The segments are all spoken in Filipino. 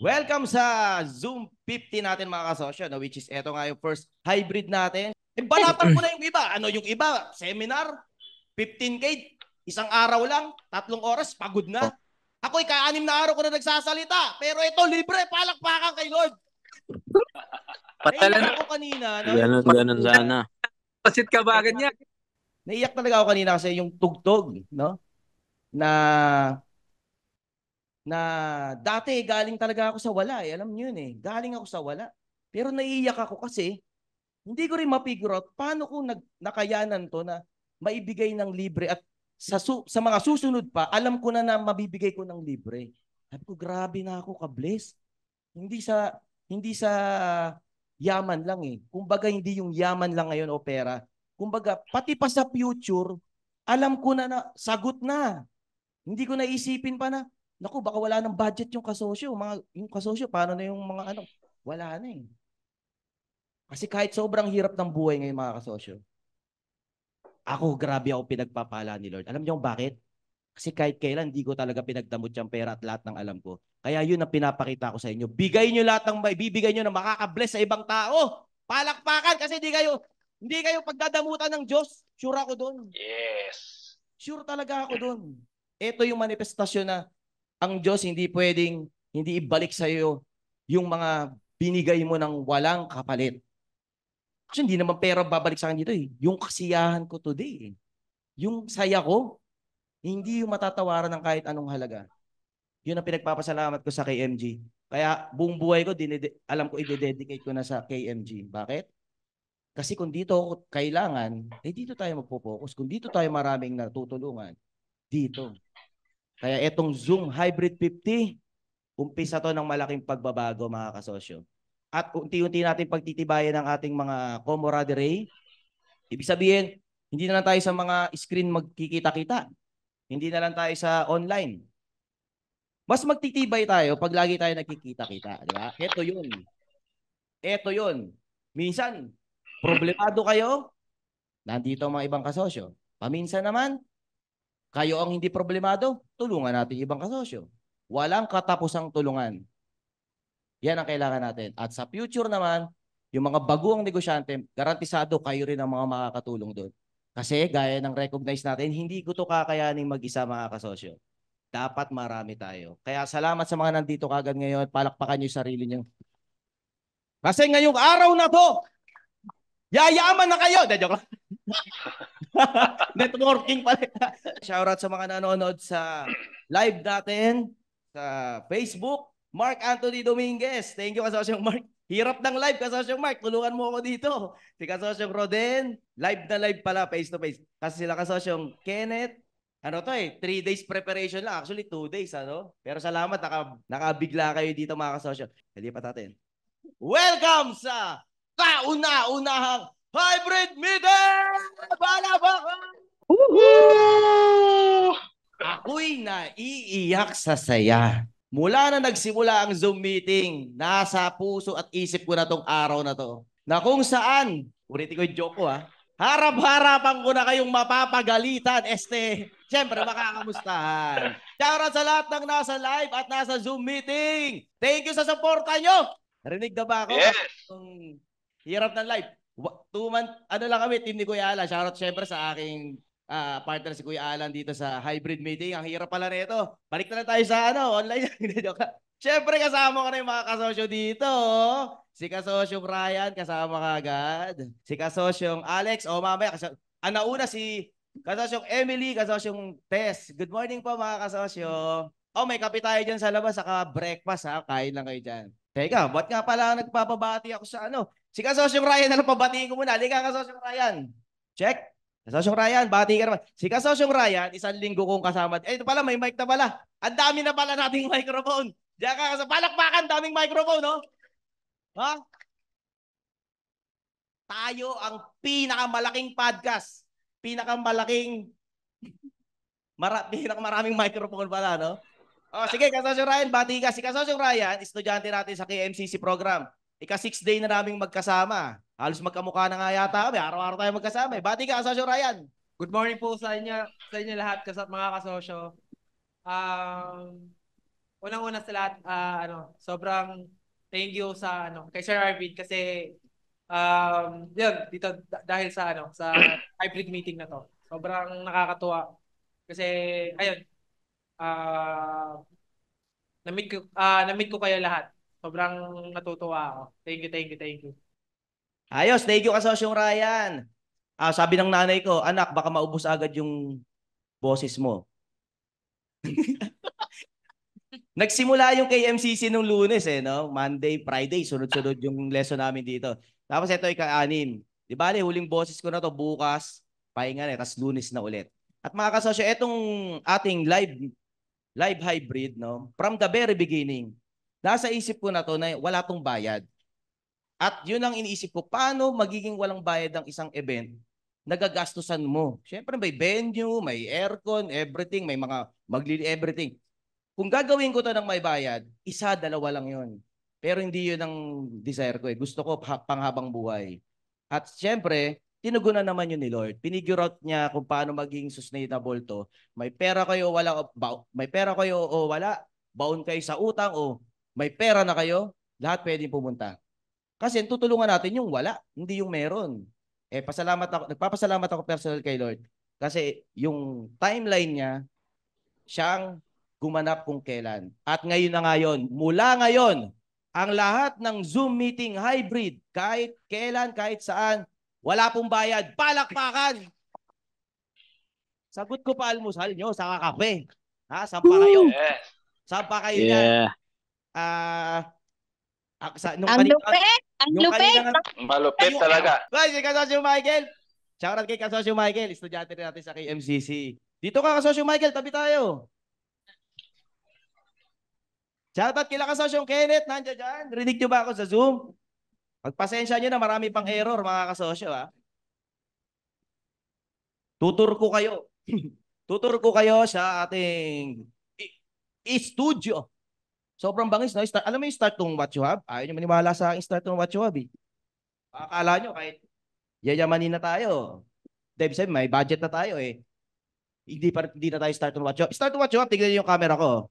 Welcome sa Zoom 50 natin mga kasosyo, no? which is eto nga yung first hybrid natin. E eh, balatan mo na yung iba. Ano yung iba? Seminar, 15K, isang araw lang, tatlong oras, pagod na. Oh. Ako'y kaanim na araw ko na nagsasalita, pero ito libre, palakpakan kay Lord. Patala na. ako kanina. No? Ganun, ganun sana. Pasit ka ba agad Naiyak talaga ako kanina kasi yung tugtog, no? Na na dati galing talaga ako sa wala. Eh. Alam niyo yun eh. Galing ako sa wala. Pero naiiyak ako kasi hindi ko rin mapigure out paano ko nag, nakayanan to na maibigay ng libre at sa, su, sa mga susunod pa, alam ko na na mabibigay ko ng libre. Sabi ko, grabe na ako ka-bless. Hindi sa, hindi sa yaman lang eh. Kumbaga hindi yung yaman lang ngayon o pera. Kumbaga, pati pa sa future, alam ko na na, sagot na. Hindi ko naisipin pa na, Naku, baka wala ng budget yung kasosyo. Mga, yung kasosyo, paano na yung mga ano? Wala na eh. Kasi kahit sobrang hirap ng buhay ngayon mga kasosyo, ako, grabe ako pinagpapala ni Lord. Alam niyo kung bakit? Kasi kahit kailan, hindi ko talaga pinagdamot yung pera at lahat ng alam ko. Kaya yun ang pinapakita ko sa inyo. Bigay niyo lahat ng may bibigay niyo na makaka-bless sa ibang tao. Palakpakan kasi hindi kayo, hindi kayo pagdadamutan ng Diyos. Sure ako doon. Yes. Sure talaga ako doon. Ito yung manifestasyon na ang Diyos hindi pwedeng hindi ibalik sa iyo yung mga binigay mo ng walang kapalit. Kasi hindi naman pera babalik sa akin dito eh. Yung kasiyahan ko today eh. Yung saya ko, hindi yung matatawaran ng kahit anong halaga. Yun ang pinagpapasalamat ko sa KMG. Kaya buong buhay ko, dinide- alam ko, i-dedicate ko na sa KMG. Bakit? Kasi kung dito ako kailangan, eh dito tayo magpo-focus. Kung dito tayo maraming natutulungan, dito. Kaya itong Zoom Hybrid 50, umpisa to ng malaking pagbabago mga kasosyo. At unti-unti natin pagtitibayan ng ating mga camaraderie. Ibig sabihin, hindi na lang tayo sa mga screen magkikita-kita. Hindi na lang tayo sa online. Mas magtitibay tayo pag lagi tayo nakikita kita Di ba? Ito yun. Ito yun. Minsan, problemado kayo. Nandito ang mga ibang kasosyo. Paminsan naman, kayo ang hindi problemado, tulungan natin ibang kasosyo. Walang katapusang tulungan. Yan ang kailangan natin. At sa future naman, yung mga baguang negosyante, garantisado kayo rin ang mga makakatulong doon. Kasi gaya ng recognize natin, hindi ko to kakayanin mag-isa mga kasosyo. Dapat marami tayo. Kaya salamat sa mga nandito kagad ngayon. Palakpakan niyo sarili niyo. Kasi ngayong araw na to, Yayaman na kayo! De, joke Networking pala. Shoutout sa mga nanonood sa live natin sa Facebook. Mark Anthony Dominguez. Thank you kasosyong Mark. Hirap ng live kasosyong Mark. Tulungan mo ako dito. Si kasosyong Roden. Live na live pala face to face. Kasi sila kasosyong Kenneth. Ano to eh, three days preparation lang. Actually, two days, ano? Pero salamat, naka, nakabigla kayo dito mga kasosyo. Kalipat natin. Welcome sa kauna-unahang hybrid meeting! Balabahan! Woohoo! Ako'y naiiyak sa saya. Mula na nagsimula ang Zoom meeting, nasa puso at isip ko na tong araw na to. Na kung saan, ulitin ko yung joke ko ha, harap-harapan ko na kayong mapapagalitan, este, Siyempre, makakamustahan. Shoutout sa lahat ng nasa live at nasa Zoom meeting. Thank you sa suporta nyo. Narinig na ba ako? Yes. Hirap ng life. Two month, ano lang kami, team ni Kuya Alan. Shoutout syempre sa aking uh, partner si Kuya Alan dito sa hybrid meeting. Ang hirap pala nito. Balik na lang tayo sa ano, online. syempre kasama ko na yung mga kasosyo dito. Si kasosyo Ryan, kasama ka agad. Si kasosyong Alex, o oh, mamaya, kasosyo... ang nauna si kasosyong Emily, kasosyong Tess. Good morning po mga kasosyo. Oh, may kape tayo dyan sa labas, saka breakfast ha. Kain lang kayo dyan. Teka, ba't nga pala nagpapabati ako sa ano? Si Kasosyong Ryan, ano pa, batiin ko muna. Halika, Kasosyong Ryan. Check. Kasosyong Ryan, bati ka naman. Si Kasosyong Ryan, isang linggo kong kasama. Eh, ito pala, may mic na pala. Ang dami na pala nating microphone. Diyan ka, kasi palakpakan, daming microphone, no? Oh. Ha? Tayo ang pinakamalaking podcast. Pinakamalaking... Mara, pinakamaraming microphone pala, no? Oh, sige, Kasosyong Ryan, bati ka. Si Kasosyong Ryan, estudyante natin sa KMCC program. Ika six day na naming magkasama. Halos magkamukha na nga yata kami. Araw-araw tayo magkasama. Eh. Bati ka, Asosyo Ryan. Good morning po sa inyo, sa inyo lahat, kasat mga kasosyo. Um, unang-una sa lahat, uh, ano, sobrang thank you sa ano, kay Sir Arvid kasi um, yun, dito dahil sa ano, sa hybrid meeting na to. Sobrang nakakatuwa kasi ayun, uh, na-meet ko, uh, na-meet ko kayo lahat Sobrang natutuwa ako. Thank you, thank you, thank you. Ayos, thank you kasosyong Ryan. Ah, sabi ng nanay ko, anak, baka maubos agad yung boses mo. Nagsimula yung KMCC nung lunes eh, no? Monday, Friday, sunod-sunod yung lesson namin dito. Tapos ito ika-anim. Di ba, huling boses ko na to bukas, pahinga na, eh, tapos lunes na ulit. At mga kasosyo, itong ating live live hybrid, no? From the very beginning, Nasa isip ko na to na wala tong bayad. At yun ang iniisip ko, paano magiging walang bayad ang isang event nagagastusan mo? Siyempre may venue, may aircon, everything, may mga maglili everything. Kung gagawin ko to ng may bayad, isa, dalawa lang yon. Pero hindi yun ang desire ko eh. Gusto ko panghabang buhay. At siyempre, tinugunan naman yun ni Lord. Pinigure out niya kung paano maging sustainable to. May pera kayo o wala, may pera kayo o wala, baon kayo sa utang o may pera na kayo, lahat pwedeng pumunta. Kasi tutulungan natin yung wala, hindi yung meron. Eh, pasalamat ako, nagpapasalamat ako personal kay Lord. Kasi yung timeline niya, siyang gumanap kung kailan. At ngayon na ngayon, mula ngayon, ang lahat ng Zoom meeting hybrid, kahit kailan, kahit saan, wala pong bayad, palakpakan! Sagot ko pa almusal nyo sa kape. Ha? Saan pa kayo? Yes. Saan kayo yeah ah, uh, sa, nung ang kanina, lupit! Ang lupit! Kanina, Malupit ayun, talaga. Guys, si Kasosyo Michael! Shoutout kay Kasosyo Michael, estudyante rin natin sa KMCC. Dito ka, Kasosyo Michael, tabi tayo. Shoutout kila Kasosyo Kenneth, nandiyan dyan. Rinig nyo ba ako sa Zoom? Pagpasensya niyo na marami pang error mga kasosyo ha. Ah. Tutur ko kayo. Tutur ko kayo sa ating i-studio Sobrang bangis, no? Start, alam mo yung start tong what you have? Ayaw nyo maniwala sa aking start tong what you have, eh. Akala nyo, kahit yayamanin na tayo. Dave said, may budget na tayo, eh. Hindi, pa, hindi na tayo start tong what you have. Start tong what you have, tignan yung camera ko.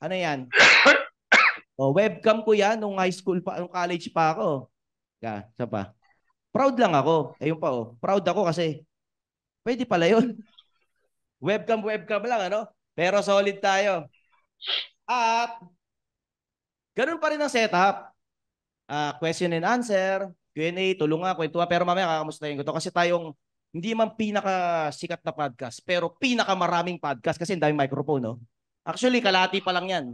Ano yan? oh, webcam ko yan nung high school pa, nung college pa ako. Ka, sa pa. Proud lang ako. Ayun pa, oh. Proud ako kasi pwede pala yun. Webcam, webcam lang, ano? Pero solid tayo. At ganun pa rin ang setup. Uh, question and answer, Q&A, tulungan, kwentuhan. Pero mamaya kakamustahin ko to kasi tayong hindi man pinakasikat na podcast, pero pinakamaraming podcast kasi daming microphone, no? Actually, kalati pa lang yan.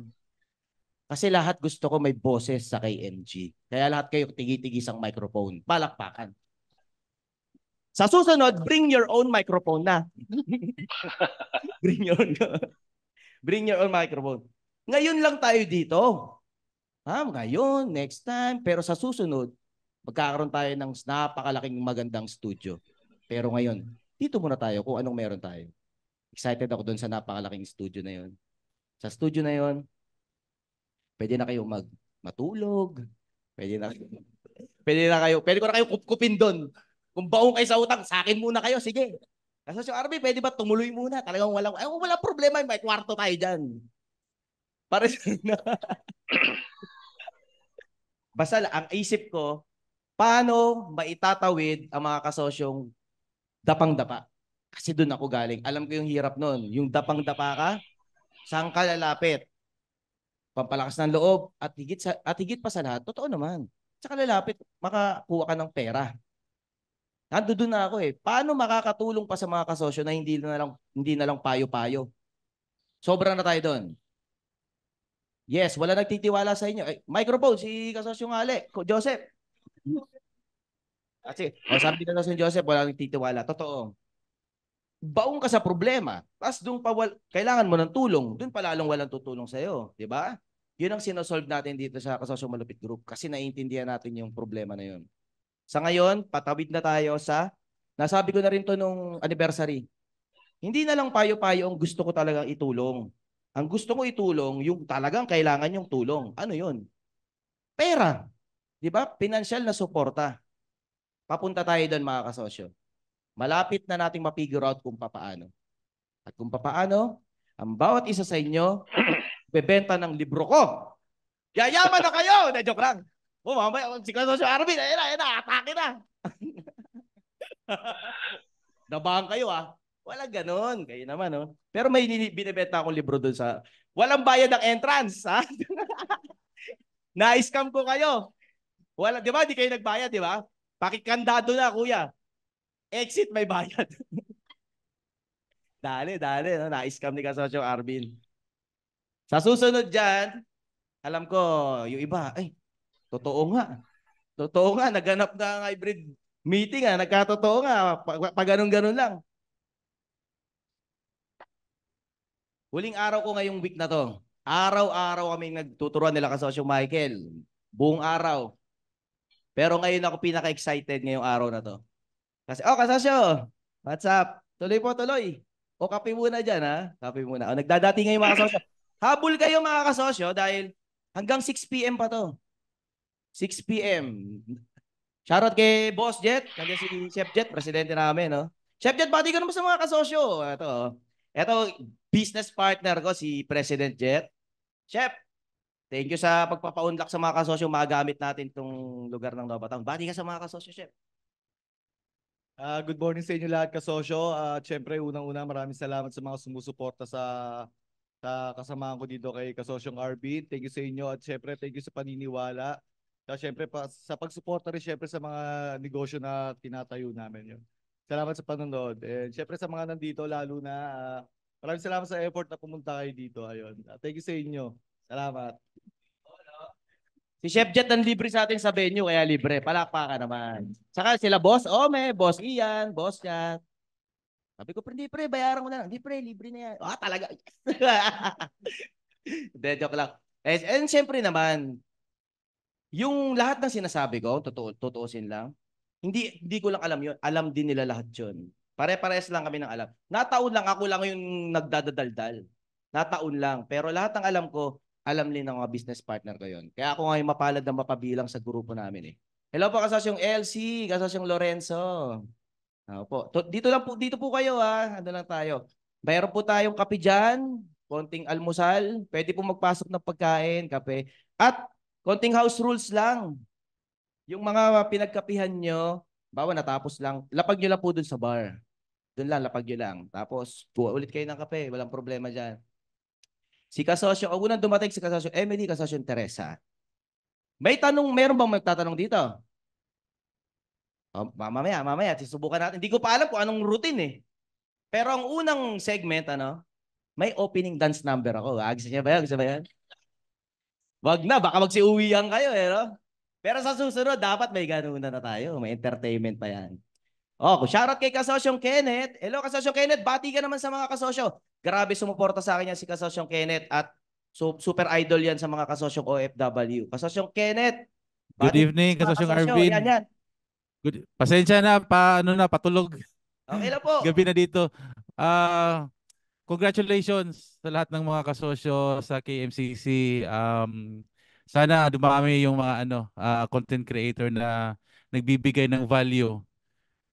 Kasi lahat gusto ko may boses sa KMG. Kaya lahat kayo tigi ang microphone. Palakpakan. Sa susunod, bring your own microphone na. bring your own. bring your own microphone. Ngayon lang tayo dito. Ha? Ngayon, next time. Pero sa susunod, magkakaroon tayo ng napakalaking magandang studio. Pero ngayon, dito muna tayo kung anong meron tayo. Excited ako doon sa napakalaking studio na yon. Sa studio na yon, pwede na kayong mag matulog, pwede na pwede na kayo, pwede ko na kayo kupkupin doon. Kung baong kayo sa utang, sa akin muna kayo, sige. Kasi si Arby, pwede ba tumuloy muna? Talagang walang, eh, wala problema, may kwarto tayo dyan. Para na. Basta ang isip ko, paano maitatawid ang mga kasosyong dapang-dapa? Kasi doon ako galing. Alam ko yung hirap noon. Yung dapang-dapa ka, saan ka lalapit? Pampalakas ng loob at higit, sa, at higit pa sa lahat. Totoo naman. Sa kalalapit, makakuha ka ng pera. Nando doon na ako eh. Paano makakatulong pa sa mga kasosyo na hindi na lang, hindi na lang payo-payo? Sobra na tayo doon. Yes, wala nagtitiwala sa inyo. Ay, eh, microphone, si Kasosyo Ale, Joseph. Kasi, ah, oh, sabi na si Joseph, wala nagtitiwala. Totoo. Baong ka sa problema, tapos doon pa wal- kailangan mo ng tulong, doon palalong walang tutulong sa'yo. Di ba? Yun ang sinosolve natin dito sa Kasosyong Malupit Group kasi naiintindihan natin yung problema na yun. Sa ngayon, patawid na tayo sa, nasabi ko na rin to nung anniversary, hindi na lang payo-payo ang gusto ko talagang itulong. Ang gusto ko itulong, yung talagang kailangan yung tulong. Ano yun? Pera. Di ba? Financial na suporta. Papunta tayo doon mga kasosyo. Malapit na nating mapigure out kung papaano. At kung papaano, ang bawat isa sa inyo, bebenta ng libro ko. Yayaman na kayo! na joke lang. O oh, mamaya, si kasosyo Arvin, ayun na, ayun na, atake na. Nabahan kayo ah. Wala ganon. Kayo naman, no? Pero may binibenta akong libro doon sa... Walang bayad ang entrance, ha? Na-scam ko kayo. Wala, di ba? Di kayo nagbayad, di ba? Pakikandado na, kuya. Exit, may bayad. dali, dali. No? Na-scam ni Kasosyo Arvin. Sa susunod dyan, alam ko, yung iba, ay, totoo nga. Totoo nga, naganap na ang hybrid meeting, ha? Ah. nagkatotoo nga, pag, pag ganun-ganun lang. Huling araw ko ngayong week na to. Araw-araw kami nagtuturuan nila kasosyo Michael. Buong araw. Pero ngayon ako pinaka-excited ngayong araw na to. Kasi, oh kasosyo, what's up? Tuloy po, tuloy. O kape muna dyan ha. Kape muna. O nagdadati ngayon mga kasosyo. Habol kayo mga kasosyo dahil hanggang 6pm pa to. 6pm. Shoutout kay Boss Jet. Kasi si Chef Jet, presidente namin. No? Chef Jet, pati ka naman sa mga kasosyo. Ito, oh. Ito, business partner ko, si President Jet. Chef, thank you sa pagpapaunlak sa mga kasosyo. Magamit natin itong lugar ng Town. Bati ka sa mga kasosyo, Chef. Uh, good morning sa inyo lahat kasosyo. Uh, syempre, unang-una maraming salamat sa mga sumusuporta sa sa kasamahan ko dito kay Kasosyong RB. Thank you sa inyo at syempre thank you sa paniniwala. At syempre pa, sa pagsuporta rin syempre sa mga negosyo na tinatayo namin yun. Salamat sa panonood. And syempre sa mga nandito, lalo na uh, maraming salamat sa effort na pumunta kayo dito. Ayun. Uh, thank you sa inyo. Salamat. Si Chef Jet ang libre sa atin sa venue, kaya libre. Palakpakan naman. Saka sila Boss Ome, oh, Boss Ian, Boss niya. Sabi ko, hindi pre, bayaran mo na lang. Hindi pre, libre na yan. Ah, talaga. Hindi, joke lang. And, and syempre naman, yung lahat ng sinasabi ko, totoo, totoosin lang, hindi, hindi ko lang alam 'yon. Alam din nila lahat 'yon. Pare-pares lang kami ng alam. Nataon lang, ako lang yung nagdadadaldal. Nataon lang. Pero lahat ng alam ko, alam din ng mga business partner ko 'yon. Kaya ako ngayon mapalad na mapabilang sa grupo namin eh. Hello po kasasyong LC, kasasyong Lorenzo. Opo. Dito lang po, dito po kayo ha. Ano lang tayo. Mayroon po tayong kape diyan, konting almusal, pwede po magpasok ng pagkain, kape. At konting house rules lang. Yung mga pinagkapihan nyo, bawa natapos lang, lapag nyo lang po dun sa bar. Dun lang, lapag nyo lang. Tapos, buha ulit kayo ng kape, walang problema dyan. Si kasosyo, o unang dumating si kasosyo Emily, kasosyo Teresa. May tanong, meron bang magtatanong dito? Oh, mamaya, mamaya, susubukan natin. Hindi ko pa alam kung anong routine eh. Pero ang unang segment, ano, may opening dance number ako. Agsa niya ba yan? Agsa ba yan? Wag na, baka magsiuwihan kayo eh, no? Pero sa susunod, dapat may ganun na tayo. May entertainment pa yan. Oh, shoutout kay kasosyong Kenneth. Hello kasosyong Kenneth, bati ka naman sa mga kasosyo. Grabe sumuporta sa akin yan si kasosyong Kenneth at super idol yan sa mga kasosyong OFW. Kasosyong Kenneth. Good evening, kasosyong kasosyo. Arvin. Yan, yan. Good. Pasensya na, pa, ano na, patulog. Okay lang po. Gabi na dito. Uh, congratulations sa lahat ng mga kasosyo sa KMCC. Um, sana dumami yung mga ano, uh, content creator na nagbibigay ng value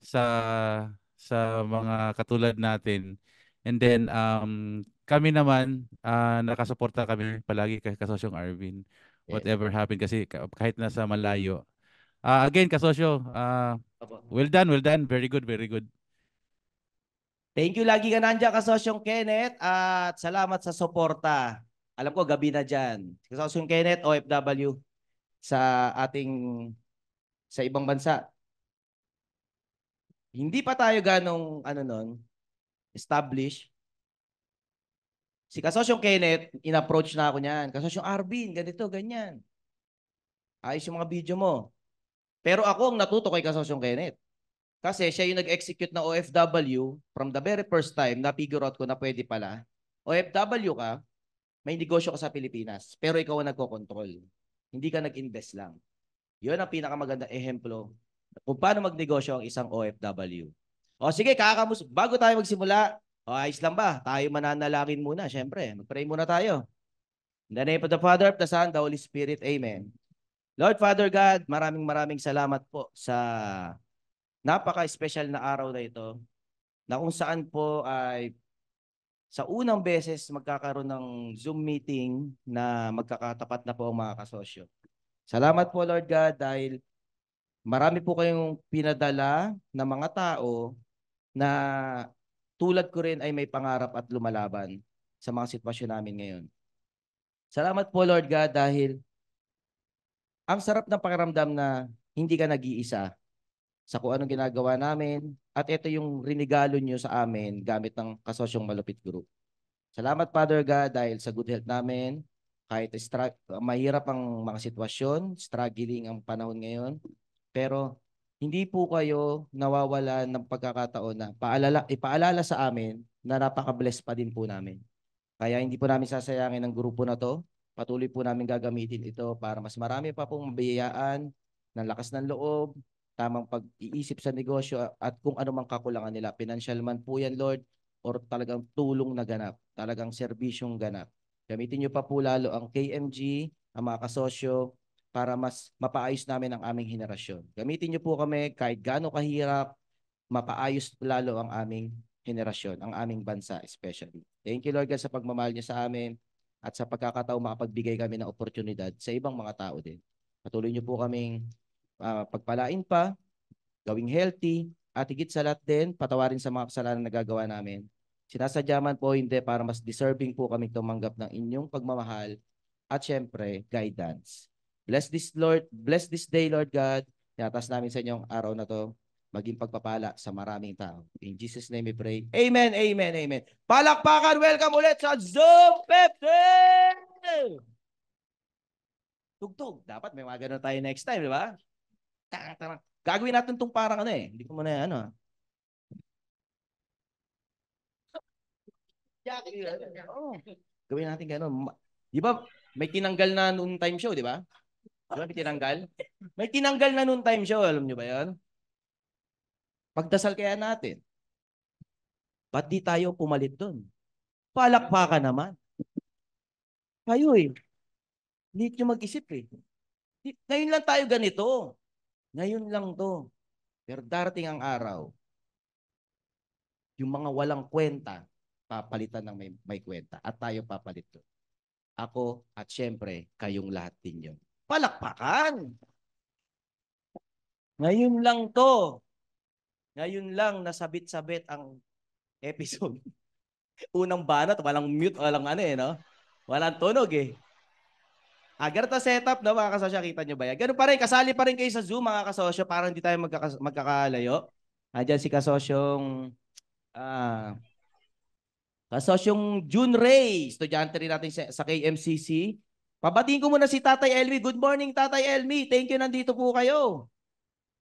sa sa mga katulad natin. And then um kami naman uh, nakasuporta kami palagi kay Kasosyong Arvin. Whatever yes. happened kasi kahit nasa malayo. Uh, again Kasosyo, uh, well done, well done. Very good, very good. Thank you lagi ka nandiyan Kasosyong Kenneth at salamat sa suporta. Alam ko, gabi na dyan. Kasi yung Kenneth, OFW, sa ating, sa ibang bansa. Hindi pa tayo ganong, ano nun, establish. Si Kasosyong Kenneth, in-approach na ako niyan. Kasosyong Arvin, ganito, ganyan. Ayos yung mga video mo. Pero ako ang natuto kay Kasosyong Kenneth. Kasi siya yung nag-execute na OFW from the very first time na figure out ko na pwede pala. OFW ka, may negosyo ka sa Pilipinas, pero ikaw ang nagko-control. Hindi ka nag-invest lang. Yun ang pinakamagandang ehemplo kung paano magnegosyo ang isang OFW. O sige, kakamus, bago tayo magsimula, o ayos lang ba? Tayo mananalangin muna, syempre. Magpray muna tayo. In the name of the Father, of the Son, the Holy Spirit. Amen. Lord Father God, maraming maraming salamat po sa napaka-special na araw na ito na kung saan po ay sa unang beses, magkakaroon ng Zoom meeting na magkakatapat na po ang mga kasosyo. Salamat po Lord God dahil marami po kayong pinadala na mga tao na tulad ko rin ay may pangarap at lumalaban sa mga sitwasyon namin ngayon. Salamat po Lord God dahil ang sarap ng pakiramdam na hindi ka nag-iisa sa kung anong ginagawa namin. At ito yung rinigalo nyo sa amin gamit ng kasosyong malupit group. Salamat Father God dahil sa good health namin. Kahit mahirap ang mga sitwasyon, struggling ang panahon ngayon. Pero hindi po kayo nawawala ng pagkakataon na paalala, ipaalala sa amin na napaka-bless pa din po namin. Kaya hindi po namin sasayangin ang grupo na to. Patuloy po namin gagamitin ito para mas marami pa pong mabiyayaan ng lakas ng loob, tamang pag-iisip sa negosyo at kung ano mang kakulangan nila. Financial man po yan, Lord, or talagang tulong na ganap, talagang serbisyong ganap. Gamitin niyo pa po lalo ang KMG, ang mga kasosyo, para mas mapaayos namin ang aming henerasyon. Gamitin niyo po kami kahit gaano kahirap, mapaayos lalo ang aming henerasyon, ang aming bansa especially. Thank you Lord God sa pagmamahal niyo sa amin at sa pagkakataon makapagbigay kami ng oportunidad sa ibang mga tao din. Patuloy niyo po kaming uh, pagpalain pa, gawing healthy, at higit sa lahat din, patawarin sa mga kasalanan na gagawa namin. Sinasadya man po hindi para mas deserving po kami tumanggap ng inyong pagmamahal at syempre, guidance. Bless this Lord, bless this day Lord God. Tinatas namin sa inyong araw na to maging pagpapala sa maraming tao. In Jesus name we pray. Amen, amen, amen. Palakpakan, welcome ulit sa Zoom 50! Tugtog. Dapat may mga ganun tayo next time, di ba? tara. Gagawin natin tong parang ano eh. Hindi ko muna ano. Oh. Gawin natin gano'n. Di ba, may tinanggal na noon time show, di ba? Di ba may tinanggal? May tinanggal na noon time show, alam nyo ba yan? Pagdasal kaya natin. Ba't di tayo pumalit doon? Palakpakan naman. Kayo eh. Hindi nyo mag-isip eh. Ngayon lang tayo ganito. Ngayon lang to. Pero darating ang araw, yung mga walang kwenta, papalitan ng may, may kwenta. At tayo papalit doon. Ako at syempre, kayong lahat din yun. Palakpakan! Ngayon lang to. Ngayon lang nasabit-sabit ang episode. Unang banat, walang mute, walang ano eh, no? Walang tunog eh. Ah, ganito setup daw mga kasosyo, kita nyo ba yan? Ganun pa rin, kasali pa rin kayo sa Zoom mga kasosyo para hindi tayo magkaka- magkakalayo. Andiyan si kasosyong ah, kasosyong June Ray, estudyante rin natin sa, sa KMCC. Pabatiin ko muna si Tatay Elmi. Good morning, Tatay Elmi. Thank you, nandito po kayo.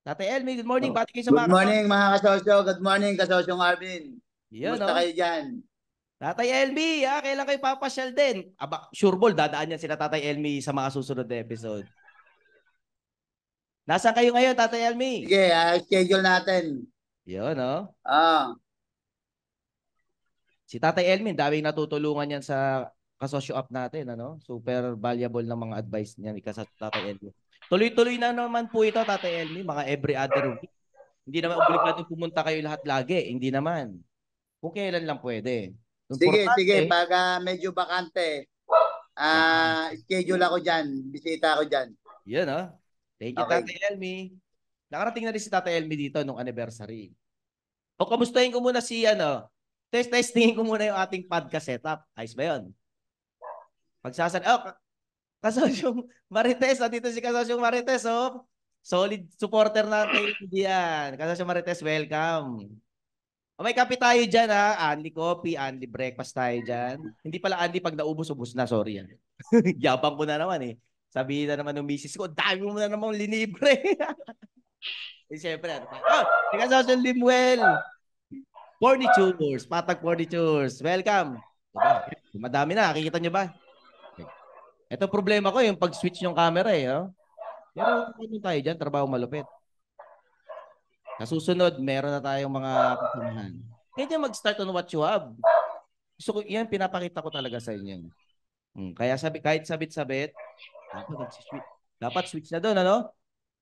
Tatay Elmi, good morning. Oh, Bati kayo sa Good mga morning mga kasosyo. Good morning kasosyong Arvin. Yun, Kumusta no? kayo dyan? Tatay Elmi, ha? Ah, kailan kayo papasyal din? Aba, sure ball, dadaan yan sila Tatay Elmi sa mga susunod na episode. Nasaan kayo ngayon, Tatay Elmi? Sige, uh, schedule natin. Yun, no? Oh. Ah. Si Tatay Elmi, daming natutulungan yan sa kasosyo up natin, ano? Super valuable ng mga advice niyan ika sa Tatay Elmi. Tuloy-tuloy na naman po ito, Tatay Elmi, mga every other week. Hindi naman obligado pumunta kayo lahat lagi. Hindi naman. Kung kailan lang pwede. Sige, Importante. sige. Pag medyo bakante, ah schedule ako diyan, Bisita ako diyan. Yan ah. Thank you, Okay. Tatay Elmi. Nakarating na rin si Tatay Elmi dito nung anniversary. O, kumustahin ko muna si, ano, test testingin ko muna yung ating podcast setup. Ayos ba 'yon? Pagsasan, oh, ka- kasosyong Marites, nandito si kasosyong Marites, oh. Solid supporter natin, diyan. Kasosyong Marites, welcome. O oh, may kape tayo dyan ha. Andy coffee, Andy breakfast tayo dyan. Hindi pala Andy pag naubos, ubos na. Sorry. yan. Ah. Yabang ko na naman eh. Sabi na naman ng misis ko, dami mo na namang linibre. eh, syempre, ano Oh, teka sa Sir Limuel. Fornitures, Patag Fornitures. Welcome. Diba? Madami na, nakikita nyo ba? Ito problema ko, yung pag-switch yung camera eh. Oh. Pero ano tayo dyan, trabaho malupit. Sa susunod, meron na tayong mga kasamahan. Kaya mag-start on what you have. So, yan, pinapakita ko talaga sa inyo. Hmm. Kaya sabi, kahit sabit-sabit, dapat, switch, dapat switch na doon, ano?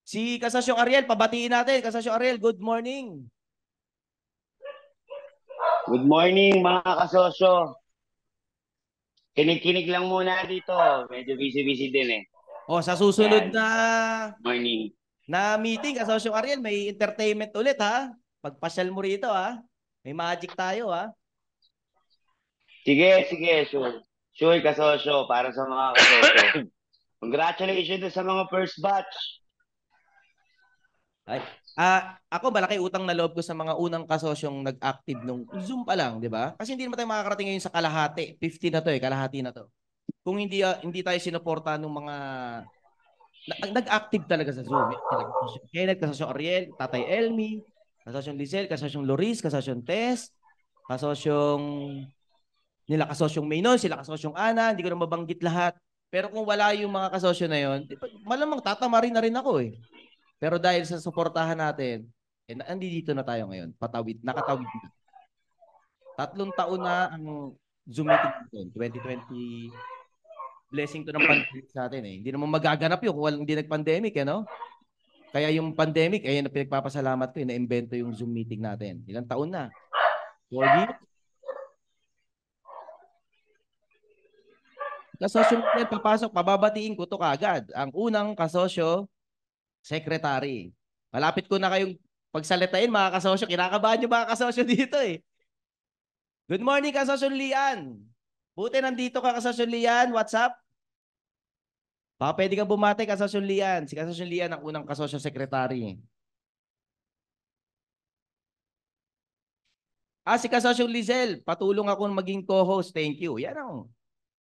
Si Kasasyong Ariel, pabatiin natin. Kasasyong Ariel, good morning. Good morning, mga kasosyo. Kinikinig lang muna dito. Medyo busy-busy din eh. Oh, sa susunod Ayan. na morning na meeting, kasosyo Ariel, may entertainment ulit ha. Pagpasyal mo rito ha. May magic tayo ha. Sige, sige, sure. Sure, kasosyo, para sa mga kasosyo. Congratulations sa mga first batch. Ay, ah, ako malaki utang na loob ko sa mga unang kasosyong nag-active nung Zoom pa lang, di ba? Kasi hindi naman tayo makakarating ngayon sa kalahati. 50 na to eh, kalahati na to. Kung hindi uh, hindi tayo sinuporta ng mga nag-active talaga sa Zoom. Talaga. Kenneth, kasosyo Ariel, Tatay Elmi, kasosyo Lizel, kasosyo Loris, kasosyo Tess, kasosyo nila kasosyo Maynon, sila kasosyo Ana, hindi ko na mabanggit lahat. Pero kung wala yung mga kasosyo na yon, malamang tatamarin na rin ako eh. Pero dahil sa suportahan natin, eh, dito na tayo ngayon. Patawid, nakatawid na. Tatlong taon na ang Zoom meeting natin, 2020, blessing to ng pandemic sa atin eh. Hindi naman magaganap yun kung walang, hindi nag-pandemic, ano? Kaya yung pandemic, ayun na pinagpapasalamat ko, eh, na-invento yung Zoom meeting natin. Ilang taon na? 4 years? Kasosyo natin, papasok, pababatiin ko to kaagad. Ang unang kasosyo, secretary. Malapit ko na kayong pagsalitain, mga kasosyo. Kinakabahan nyo mga kasosyo dito eh. Good morning, kasosyo Lian. Buti nandito ka Kasasyon Lian. What's up? Baka pwede ka bumate Kasasyon Lian. Si Kasasyon Lian ang unang kasosyo secretary. Ah, si Kasosyo Lizel, patulong ako maging co-host. Thank you. Yan ang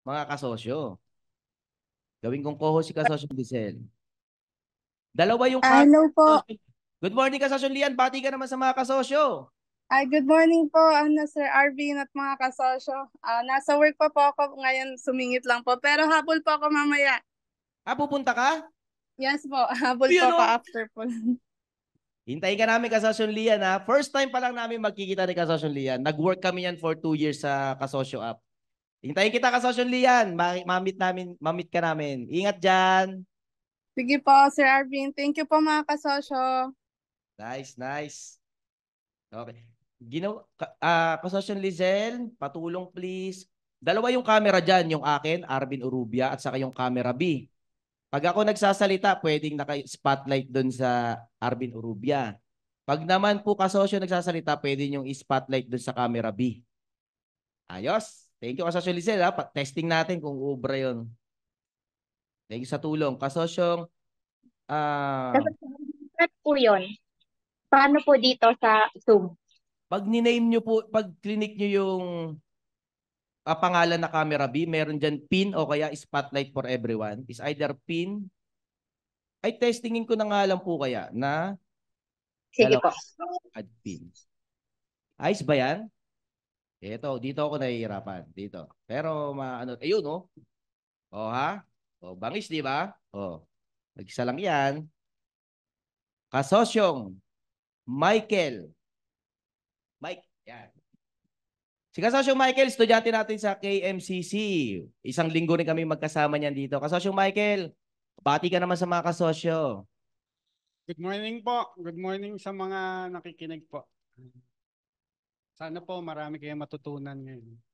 mga kasosyo. Gawin kong co-host si Kasosyo Lizel. Dalawa yung... Ah, hello po? Good morning, Kasosyo Lian. Bati ka naman sa mga kasosyo. Ay, good morning po, ano, Sir Arvin at mga kasosyo. Uh, nasa work pa po ako ngayon, sumingit lang po. Pero habol po ako mamaya. Ah, pupunta ka? Yes po, habol po no? pa after po. Hintayin ka namin kasosyon Lian ha. First time pa lang namin magkikita ni kasosyo Lian. Nag-work kami yan for two years sa kasosyo app. Hintayin kita kasosyo Lian. Ma- mamit, namin, mamit ka namin. Ingat dyan. Sige po, Sir Arvin. Thank you po mga kasosyo. Nice, nice. Okay ginawa, uh, kasosyon ah, Lizel, patulong please. Dalawa yung camera dyan, yung akin, Arvin Urubia, at saka yung camera B. Pag ako nagsasalita, pwedeng naka-spotlight doon sa Arvin Urubia. Pag naman po kasosyo nagsasalita, pwede yung spotlight doon sa camera B. Ayos. Thank you, kasosyo Lizel. Ha? Testing natin kung ubra yun. Thank you sa tulong. Kasosyong... Uh... Kasosyo, po yun. Paano po dito sa Zoom? Pag ni-name nyo po, pag clinic nyo yung uh, pangalan na camera B, meron dyan pin o kaya spotlight for everyone. Is either pin, ay testingin ko na nga lang po kaya na Sige po. add pin. Ayos ba yan? Ito, dito ako nahihirapan. Dito. Pero, maano, ayun, oh. O, ha? O, oh, bangis, di ba? O, oh, mag lang yan. Kasosyong Michael Mike. Yan. Si Kasosyo Michael, estudyante natin sa KMCC. Isang linggo rin kami magkasama niyan dito. Kasosyo Michael, bati ka naman sa mga kasosyo. Good morning po. Good morning sa mga nakikinig po. Sana po marami kayong matutunan ngayon.